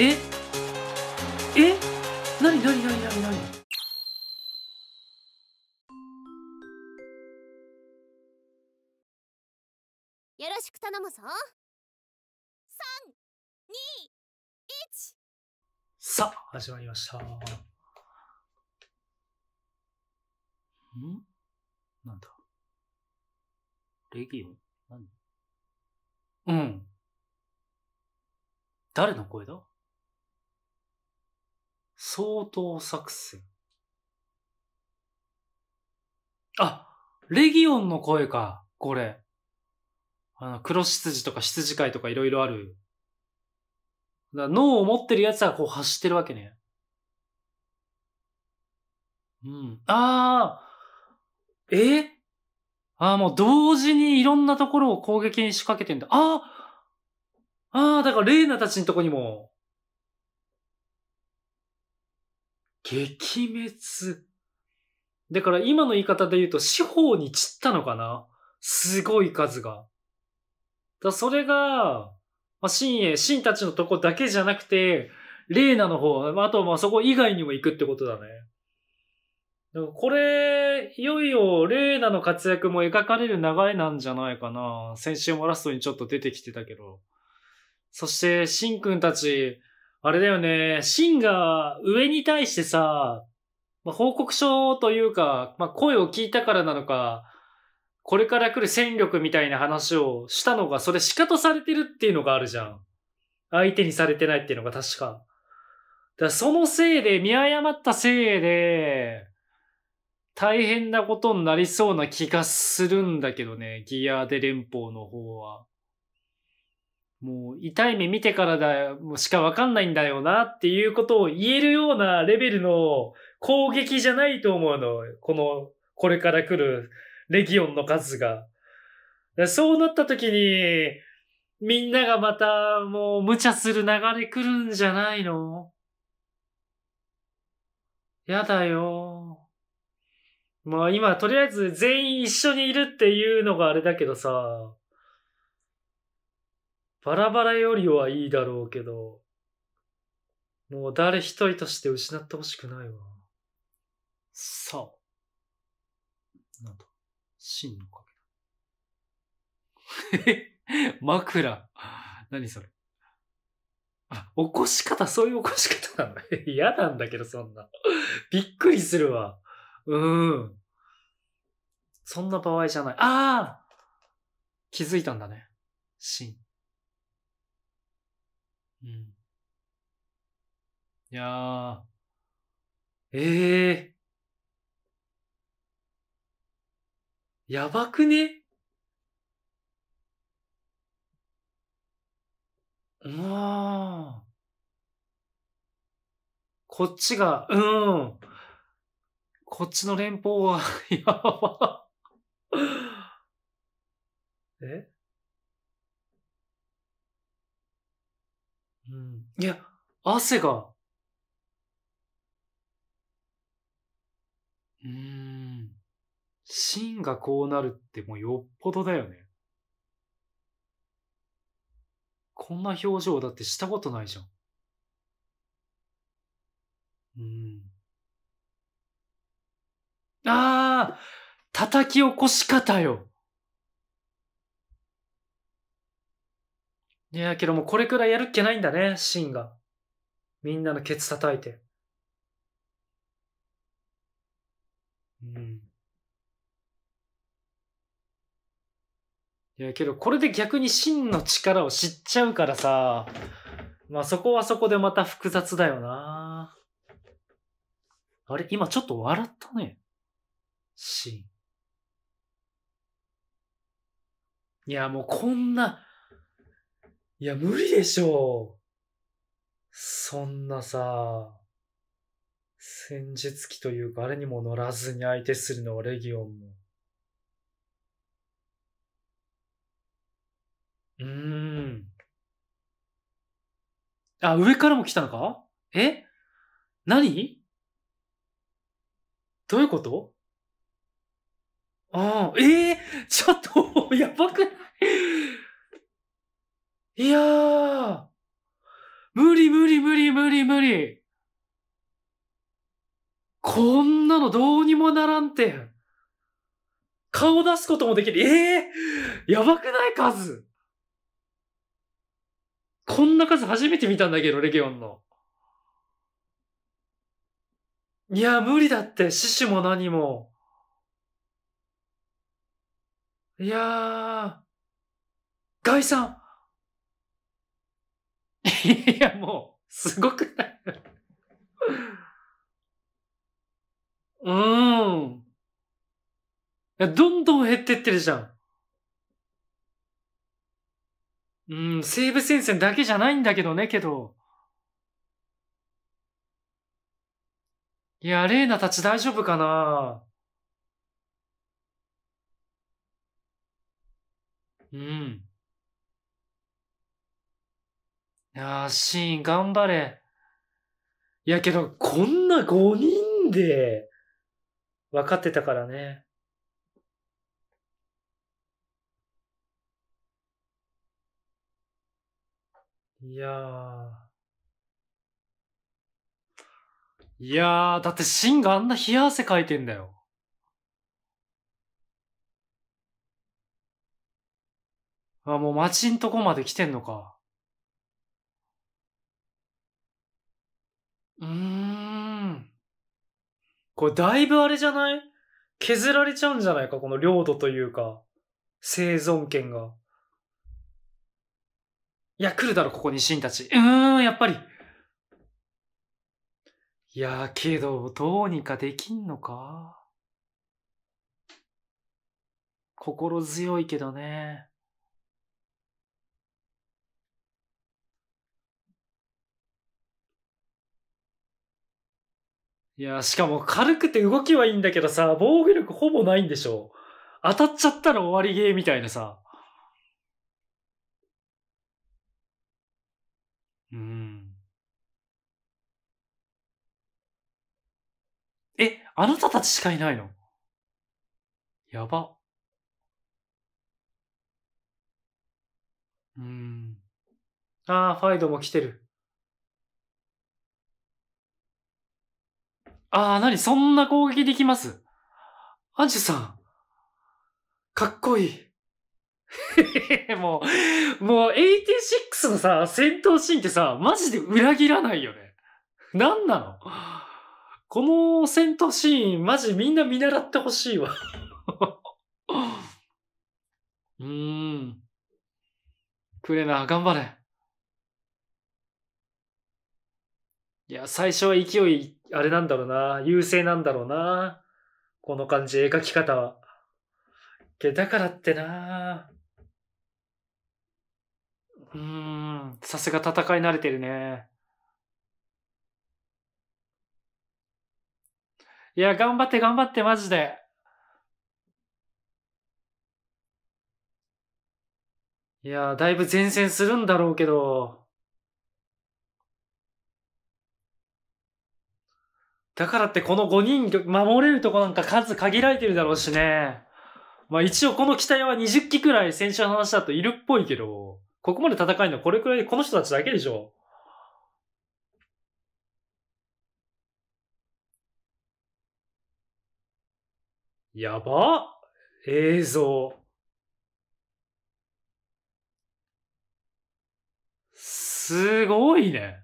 ええなになになになになによろしく頼むぞ三二一。さあ始まりましたんなんだレギオン何うん誰の声だ相当作戦。あ、レギオンの声か、これ。あの、黒羊とか羊飼いとかいろいろある。だ脳を持ってる奴はこう走ってるわけね。うん。ああえああ、もう同時にいろんなところを攻撃に仕掛けてんだ。ああああ、だからレーナたちのとこにも撃滅。だから今の言い方で言うと四方に散ったのかなすごい数が。だそれが、まあ、新栄、新たちのとこだけじゃなくて、レーナの方、あとはまあそこ以外にも行くってことだね。だこれ、いよいよレーナの活躍も描かれる流れなんじゃないかな。先週もラストにちょっと出てきてたけど。そして、シ君たち、あれだよね、シンが上に対してさ、まあ、報告書というか、まあ、声を聞いたからなのか、これから来る戦力みたいな話をしたのが、それ仕方されてるっていうのがあるじゃん。相手にされてないっていうのが確か。だそのせいで、見誤ったせいで、大変なことになりそうな気がするんだけどね、ギアで連邦の方は。もう痛い目見てからだよ、しかわかんないんだよなっていうことを言えるようなレベルの攻撃じゃないと思うの。この、これから来るレギオンの数が。そうなった時に、みんながまたもう無茶する流れ来るんじゃないのやだよ。まあ今とりあえず全員一緒にいるっていうのがあれだけどさ。バラバラよりはいいだろうけど、もう誰一人として失ってほしくないわ。さあ。なんと、真の影だ。え 枕。何それ。あ、起こし方、そういう起こし方なの 嫌なんだけど、そんな。びっくりするわ。うん。そんな場合じゃない。ああ気づいたんだね。真。うん。いやー。ええー。やばくねまあ。こっちが、うん。こっちの連邦は、やば。えうん、いや、汗が。うん。芯がこうなるってもうよっぽどだよね。こんな表情だってしたことないじゃん。うん。ああ叩き起こし方よいやけどもこれくらいやるっけないんだね、シンが。みんなのケツ叩いて。うん。いやけどこれで逆にシンの力を知っちゃうからさ、まあそこはそこでまた複雑だよな。あれ今ちょっと笑ったね。シン。いやもうこんな、いや、無理でしょう。そんなさ、戦術機というか、あれにも乗らずに相手するのはレギオンも。うーん。あ、上からも来たのかえ何どういうことああ、ええー、ちょっと、やばくないいやー、無理無理無理無理無理。こんなのどうにもならんて顔出すこともできる。ええー、やばくない数こんな数初めて見たんだけど、レギオンの。いや、無理だって、獅子も何も。いやー、外産いや、もう、すごくないうーん。どんどん減ってってるじゃん。うん、西武戦線だけじゃないんだけどね、けど。いや、レーナたち大丈夫かなうん。やー、シーン頑張れ。いやけど、こんな5人で、分かってたからね。いやー。いやー、だってシンがあんな冷や汗かいてんだよ。あ、もう街んとこまで来てんのか。うーん。これだいぶあれじゃない削られちゃうんじゃないかこの領土というか、生存権が。いや、来るだろ、ここにシたち。うーん、やっぱり。いやー、けど、どうにかできんのか心強いけどね。いや、しかも軽くて動きはいいんだけどさ、防御力ほぼないんでしょ。当たっちゃったら終わりゲーみたいなさ。うん。え、あなたたちしかいないのやば。うん。ああ、ファイドも来てる。ああ、なに、そんな攻撃できますアンジュさん。かっこいい。もう、もう86のさ、戦闘シーンってさ、マジで裏切らないよね。なんなのこの戦闘シーン、マジみんな見習ってほしいわ。うーん。くれな、頑張れ。いや、最初は勢いあれなんだろうな、優勢なんだろうな。この感じ、絵描き方は。けだからってな。うーん、さすが戦い慣れてるね。いや、頑張って頑張って、マジで。いや、だいぶ前線するんだろうけど。だからってこの5人守れるとこなんか数限られてるだろうしね。まあ一応この機体は20機くらい先週の話だといるっぽいけど、ここまで戦えるのはこれくらいこの人たちだけでしょ。やば映像。すごいね。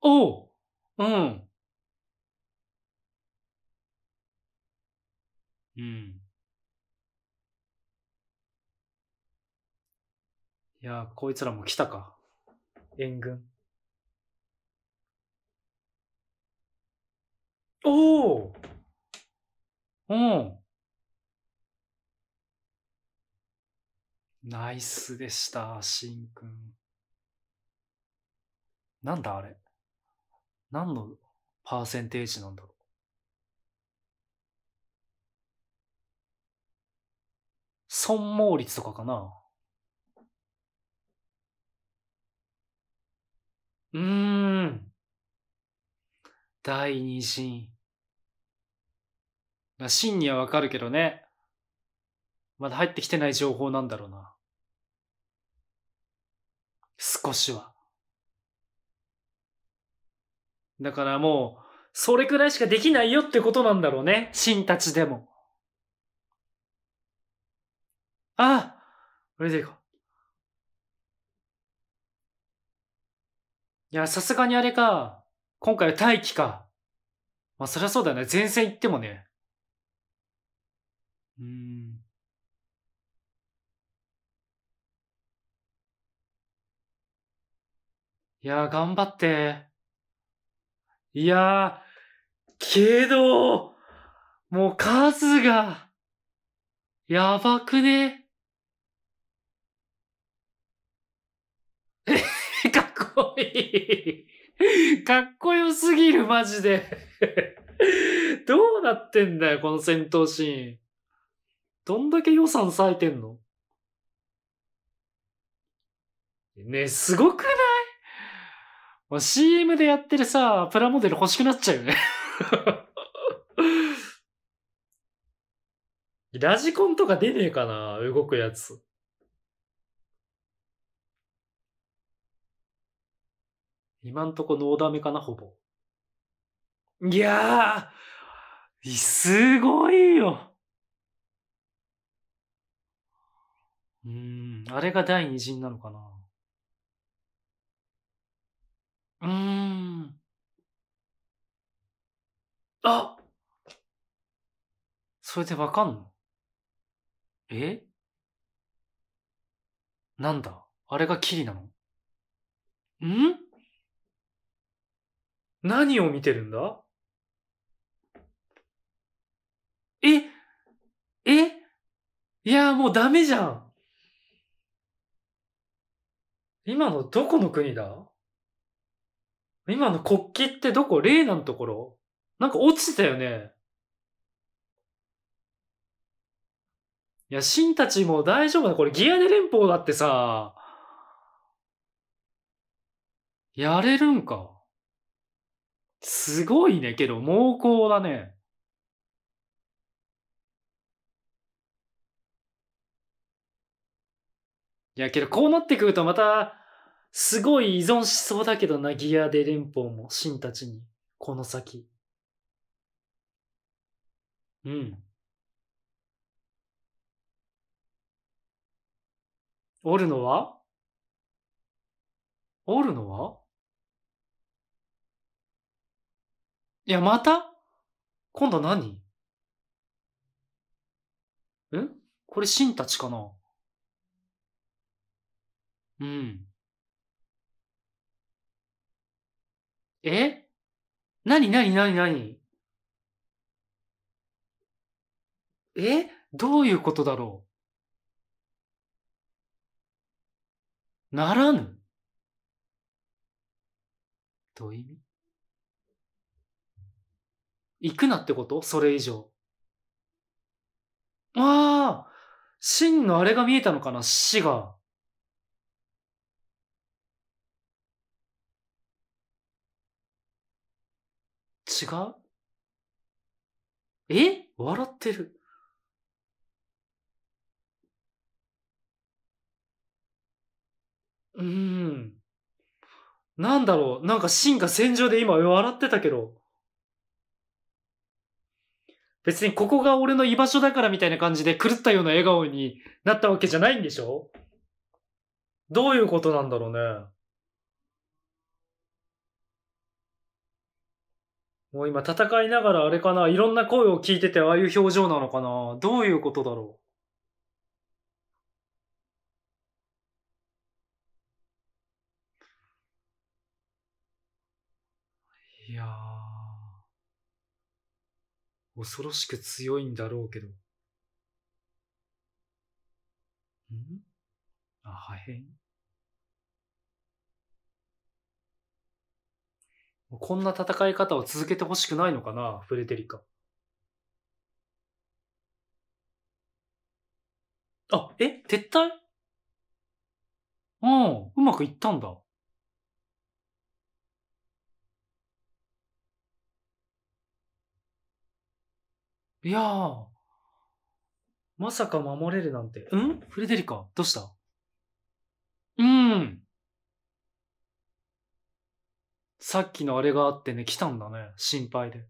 おう。うん。うん。いやー、こいつらも来たか。援軍。おおうん。ナイスでした、しんくん。なんだあれ何のパーセンテージなんだろう損毛率とかかな。うーん。第二審。まあ、真にはわかるけどね。まだ入ってきてない情報なんだろうな。少しは。だからもう、それくらいしかできないよってことなんだろうね。真たちでも。あこれでいこう。いや、さすがにあれか。今回は大気か。まあ、そりゃそうだよね。前線行ってもね。うん。いやー、頑張って。いやー、けど、もう数が、やばくねっこいい。かっこよすぎる、マジで。どうなってんだよ、この戦闘シーン。どんだけ予算割いてんのねえ、すごくない ?CM でやってるさ、プラモデル欲しくなっちゃうよね ラジコンとか出ねえかな動くやつ。今んとこノーダメかな、ほぼ。いやー、すごいよ。うん、あれが第二陣なのかな。うーん。あそれでわかんのえなんだあれがキリなのん何を見てるんだええいや、もうダメじゃん。今のどこの国だ今の国旗ってどこ例ーナのところなんか落ちてたよね。いや、シンたちも大丈夫だ。これギアネ連邦だってさ、やれるんか。すごいね、けど、猛攻だね。いや、けど、こうなってくるとまた、すごい依存しそうだけどな、ギアで連邦も、シンたちに、この先。うん。おるのはおるのはいや、また今度何んこれ、真たちかなうん。えなになになになにえどういうことだろうならぬどういう意味行くなってことそれ以上。ああ真のあれが見えたのかな死が。違うえ笑ってる。うーん。なんだろうなんか芯が戦場で今笑ってたけど。別にここが俺の居場所だからみたいな感じで狂ったような笑顔になったわけじゃないんでしょどういうことなんだろうね。もう今戦いながらあれかないろんな声を聞いててああいう表情なのかなどういうことだろう恐ろしく強いんだろうけど。んあ、破片こんな戦い方を続けてほしくないのかな、フレデリカ。あ、え撤退うん、うまくいったんだ。いやー、まさか守れるなんて。うんフレデリカ、どうしたうん。さっきのあれがあってね、来たんだね。心配で。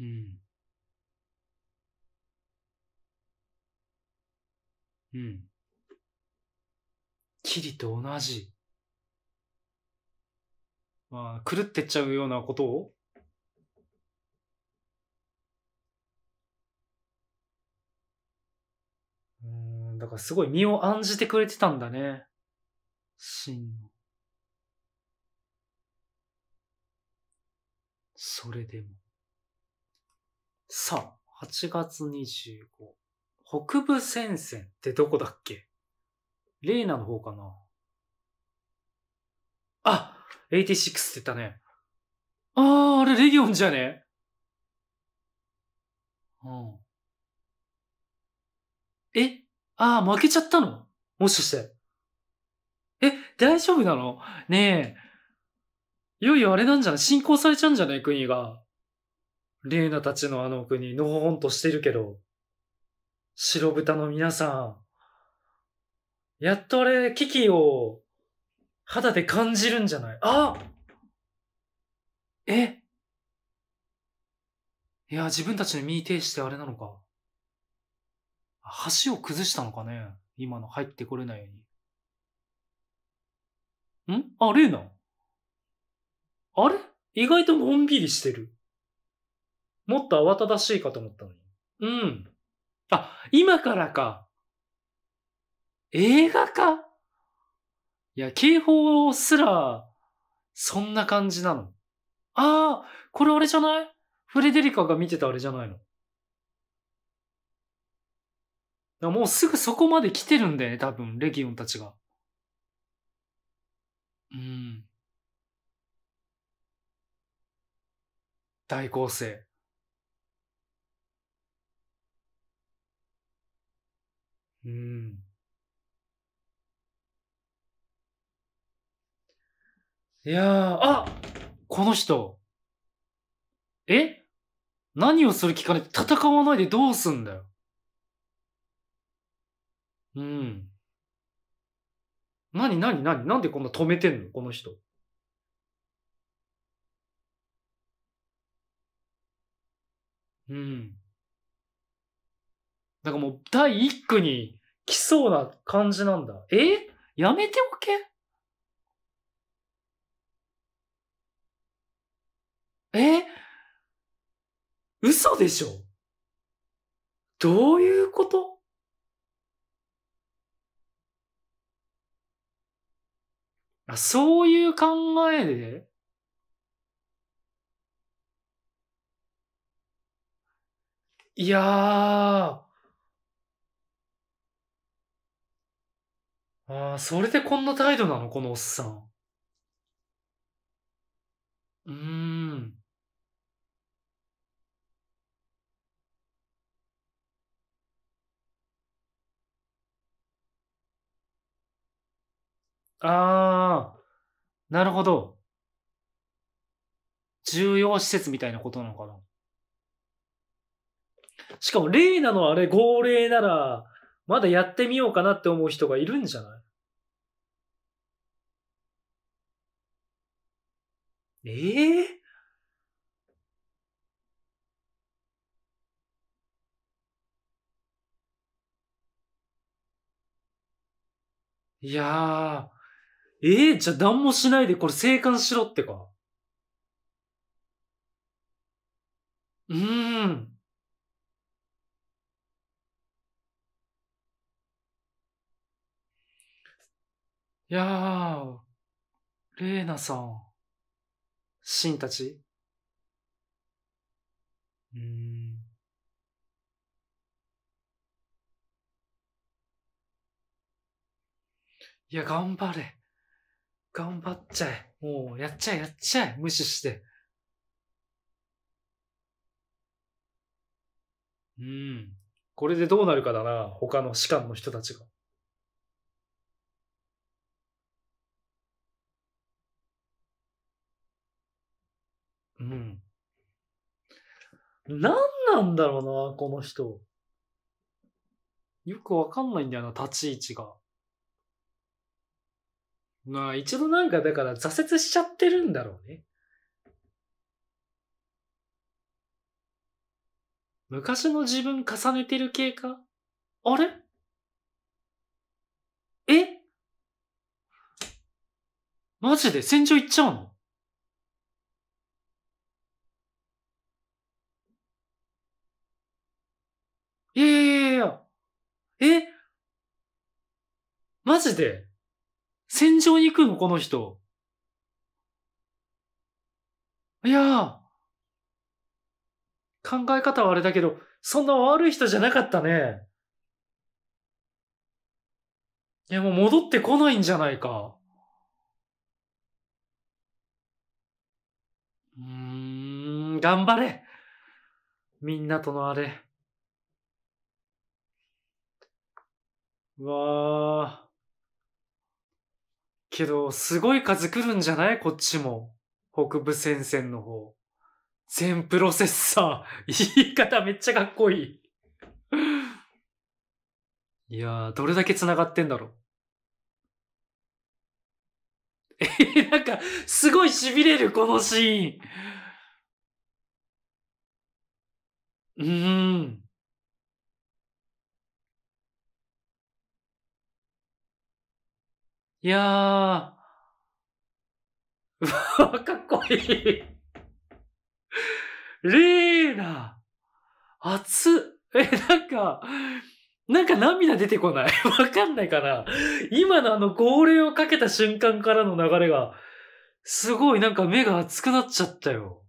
うん。うん。キリと同じ。まあ、狂ってっちゃうようなことをうん、だからすごい身を案じてくれてたんだね。真の。それでも。さあ、8月25。北部戦線ってどこだっけレイナの方かな。あ !86 って言ったね。ああ、あれレギオンじゃねうん。えああ、負けちゃったのもしかして。え、大丈夫なのねえ。いよいよあれなんじゃない侵攻されちゃうんじゃない国が。レイナたちのあの国、のほほんとしてるけど。白豚の皆さん。やっとあれ、危機を肌で感じるんじゃないあえいや、自分たちの身に呈してあれなのか。橋を崩したのかね今の入ってこれないように。んあ、レーナあれ意外とのんびりしてる。もっと慌ただしいかと思ったのに。うん。あ、今からか。映画化いや、警報すら、そんな感じなの。ああ、これあれじゃないフレデリカが見てたあれじゃないの。もうすぐそこまで来てるんだよね、多分、レギオンたちが。うん。大構成。うん。いやー、あこの人。え何をする気かね戦わないでどうすんだよ。うん。なになになになんでこんな止めてんのこの人。うん。なんかもう第一句に来そうな感じなんだ。えやめておけえ嘘でしょどういうことあ、そういう考えでいやああ、それでこんな態度なのこのおっさん。うーん。ああ、なるほど。重要施設みたいなことなのかな。しかも、例なのあれ、号令なら、まだやってみようかなって思う人がいるんじゃないええーいやー、ええー、じゃあ何もしないでこれ生還しろってか。うーん。いやー、レーナさん、シンたち。うん。いや、頑張れ。頑張っちゃえ。もう、やっちゃえ、やっちゃえ。無視して。うん。これでどうなるかだな、他の士官の人たちが。うん。何なんだろうな、この人。よくわかんないんだよな、立ち位置が。まあ一度なんかだから挫折しちゃってるんだろうね。昔の自分重ねてる系かあれえマジで戦場行っちゃうのいやいやいやいや。えマジで戦場に行くのこの人。いやー、考え方はあれだけど、そんな悪い人じゃなかったね。いや、もう戻ってこないんじゃないか。うーん、頑張れ。みんなとのあれ。うわー。けど、すごい数来るんじゃないこっちも。北部戦線の方。全プロセッサー。言い方めっちゃかっこいい。いやー、どれだけ繋がってんだろう。えなんか、すごい痺れる、このシーン。うーん。いやー。うわ、かっこいい。れーな。熱熱え、なんか、なんか涙出てこない。わかんないかな。今のあの号令をかけた瞬間からの流れが、すごいなんか目が熱くなっちゃったよ。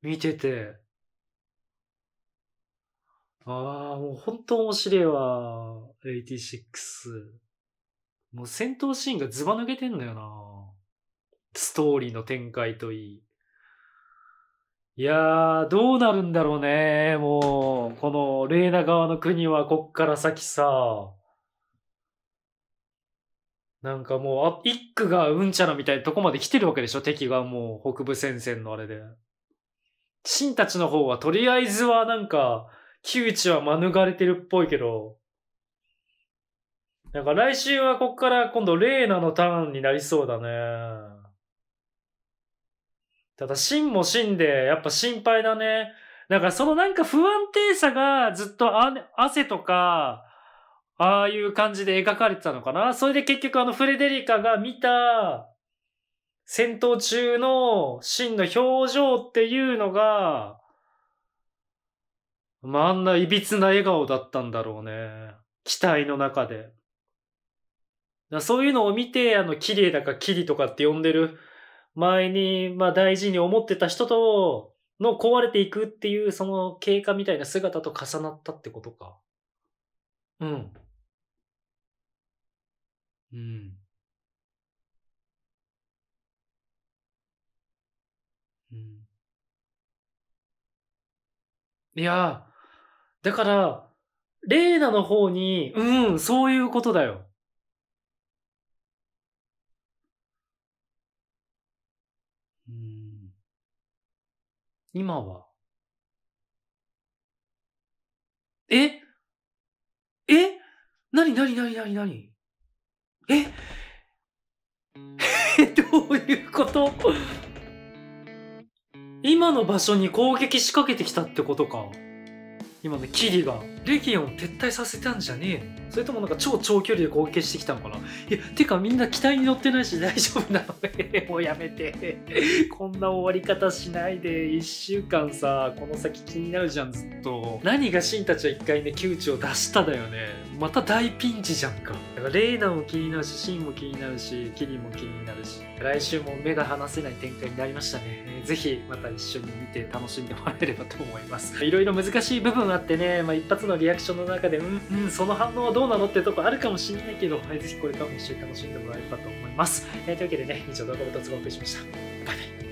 見てて。ああ、もう本当面白いわ。86。もう戦闘シーンがずば抜けてんのよなストーリーの展開といい。いやー、どうなるんだろうね。もう、この、レーナ側の国は、こっから先さ、なんかもう、一区がうんちゃらみたいなとこまで来てるわけでしょ敵がもう、北部戦線のあれで。シンたちの方は、とりあえずはなんか、窮地は免れてるっぽいけど、なんか来週はこっから今度レーナのターンになりそうだね。ただンもンでやっぱ心配だね。なんかそのなんか不安定さがずっと汗とか、ああいう感じで描かれてたのかな。それで結局あのフレデリカが見た戦闘中の真の表情っていうのが、まあ、あんないびつな笑顔だったんだろうね。期待の中で。そういうのを見て、あの、綺麗だかキリとかって呼んでる前に、まあ大事に思ってた人と、の壊れていくっていう、その経過みたいな姿と重なったってことか。うん。うん。うん。いやだから、レーナの方に、うん、そういうことだよ。今は。ええなになになになになにえ どういうこと今の場所に攻撃仕掛けてきたってことか。今のキリが。レギオン撤退させたんじゃねえそれともなんか超長距離で攻撃してきたのかないや、てかみんな機体に乗ってないし大丈夫なの もうやめて。こんな終わり方しないで。1週間さ、この先気になるじゃん、ずっと。何がシンたちは一回ね、窮地を出しただよね。また大ピンチじゃんか。だからレイナも気になるし、シンも気になるし、キリも気になるし。来週も目が離せない展開になりましたね。ぜひまた一緒に見て楽しんでもらえればと思います。いろいろ難しい部分あってね、まあ、一発ののリアクションの中で、うん、うん、その反応はどうなのってとこあるかもしれないけど、はい、ぜひこれからも一緒に楽しんでもらえればと思います。えー、というわけでね、以上動画をお届けしました。バイバイ。